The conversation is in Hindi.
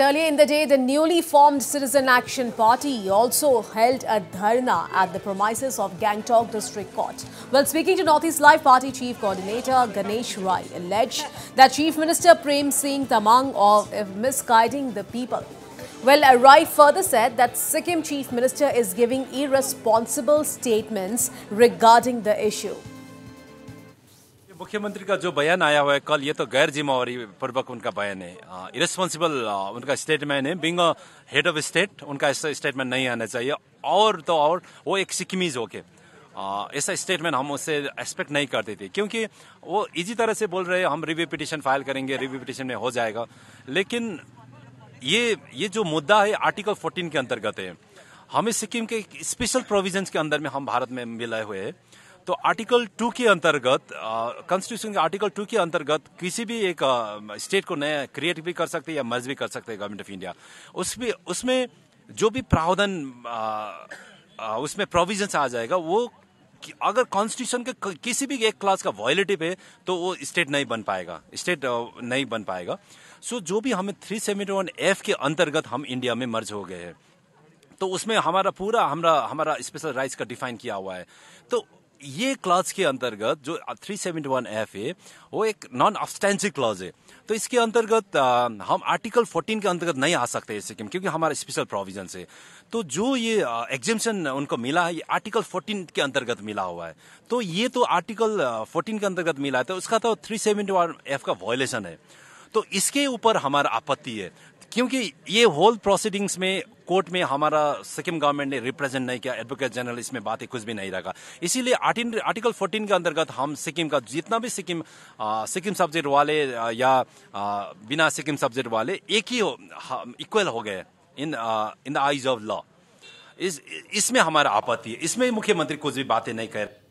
earlier in the day, the newly formed Citizen Action Party also held a dharna at the premises of Gangtok District Court. While speaking to Northeast Live Party Chief Coordinator Ganesh Rai alleged that Chief Minister Prem Singh Tamang of misguiding the people. Well, Rai further said that Sikkim Chief Minister is giving irresponsible statements regarding the issue. मुख्यमंत्री का जो बयान आया हुआ है कल ये तो गैर जिम्मेवारी पूर्वक उनका बयान है इरेस्पॉन्सिबल उनका स्टेटमेंट है बिंग हेड ऑफ स्टेट उनका ऐसा स्टेटमेंट नहीं आना चाहिए और तो और वो एक सिक्किमीज होके ऐसा स्टेटमेंट हम उससे एक्सपेक्ट नहीं करते थे क्योंकि वो इसी तरह से बोल रहे हैं हम रिव्यू पिटिशन फाइल करेंगे रिव्यू पिटिशन में हो जाएगा लेकिन ये ये जो मुद्दा है आर्टिकल 14 के अंतर्गत है हमें सिक्किम के स्पेशल प्रोविजंस के अंदर में हम भारत में मिलाए हुए हैं तो आर्टिकल टू के अंतर्गत कॉन्स्टिट्यूशन के आर्टिकल टू के अंतर्गत किसी भी एक स्टेट को नया क्रिएट भी कर सकते या मर्ज भी कर सकते गवर्नमेंट ऑफ इंडिया उसमें उसमें जो भी प्रावधान उसमें प्रोविजन आ जाएगा वो अगर कॉन्स्टिट्यूशन के किसी भी एक क्लास का वॉयलेटिव है तो वो स्टेट नहीं बन पाएगा स्टेट नहीं बन पाएगा सो जो भी हमें थ्री सेवेंटी वन एफ के अंतर्गत हम इंडिया में मर्ज हो गए हैं तो उसमें हमारा पूरा हमारा हमारा स्पेशल राइट्स का डिफाइन किया हुआ है तो ये क्लास के अंतर्गत जो 371 एफ है वो एक नॉन ऑब्सटेंसिव क्लास है तो इसके अंतर्गत हम आर्टिकल 14 के अंतर्गत नहीं आ सकते सिक्किम क्योंकि हमारा स्पेशल प्रोविजन है तो जो ये एग्जेम्पन उनको मिला है ये आर्टिकल 14 के अंतर्गत मिला हुआ है तो ये तो आर्टिकल 14 के अंतर्गत मिला है तो उसका तो थ्री एफ का वॉयलेशन है तो इसके ऊपर हमारा आपत्ति है क्योंकि ये होल प्रोसीडिंग्स में कोर्ट में हमारा सिक्किम गवर्नमेंट ने रिप्रेजेंट नहीं किया एडवोकेट जनरल इसमें बातें कुछ भी नहीं रखा इसीलिए आर्टिकल 14 के अंतर्गत हम सिक्किम का जितना भी सिक्किम सिक्किम सब्जेक्ट वाले या आ, बिना सिक्किम सब्जेक्ट वाले एक ही इक्वल हो गए in in the eyes of law इस इसमें हमारा आपत्ति है इसमें मुख्यमंत्री कुछ भी बातें नहीं कर